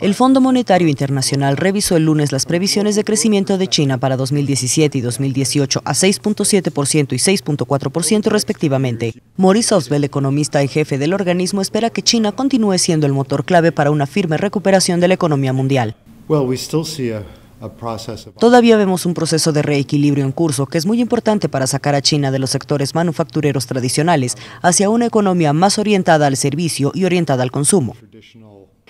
El Fondo Monetario Internacional revisó el lunes las previsiones de crecimiento de China para 2017 y 2018 a 6.7% y 6.4% respectivamente. Maurice Oswell, economista y jefe del organismo, espera que China continúe siendo el motor clave para una firme recuperación de la economía mundial. Todavía vemos un proceso de reequilibrio en curso que es muy importante para sacar a China de los sectores manufactureros tradicionales hacia una economía más orientada al servicio y orientada al consumo.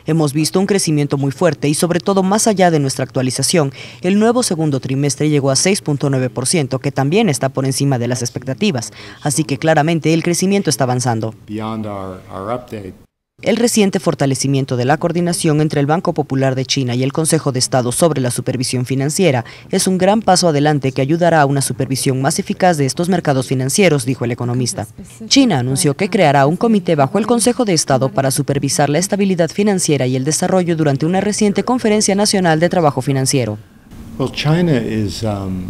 Hemos visto un crecimiento muy fuerte y sobre todo más allá de nuestra actualización, el nuevo segundo trimestre llegó a 6.9%, que también está por encima de las expectativas, así que claramente el crecimiento está avanzando el reciente fortalecimiento de la coordinación entre el Banco Popular de China y el Consejo de Estado sobre la supervisión financiera es un gran paso adelante que ayudará a una supervisión más eficaz de estos mercados financieros, dijo el economista. China anunció que creará un comité bajo el Consejo de Estado para supervisar la estabilidad financiera y el desarrollo durante una reciente conferencia nacional de trabajo financiero. China um,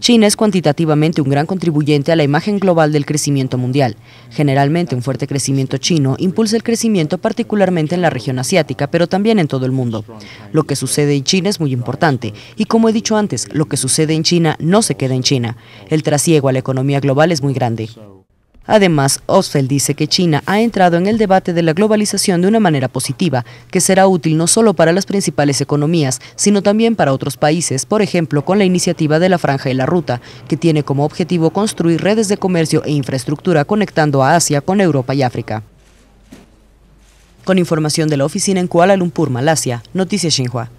China es cuantitativamente un gran contribuyente a la imagen global del crecimiento mundial. Generalmente un fuerte crecimiento chino impulsa el crecimiento particularmente en la región asiática, pero también en todo el mundo. Lo que sucede en China es muy importante y como he dicho antes, lo que sucede en China no se queda en China. El trasiego a la economía global es muy grande. Además, Osfeld dice que China ha entrado en el debate de la globalización de una manera positiva, que será útil no solo para las principales economías, sino también para otros países, por ejemplo, con la iniciativa de la Franja y la Ruta, que tiene como objetivo construir redes de comercio e infraestructura conectando a Asia con Europa y África. Con información de la oficina en Kuala Lumpur, Malasia, Noticias Xinhua.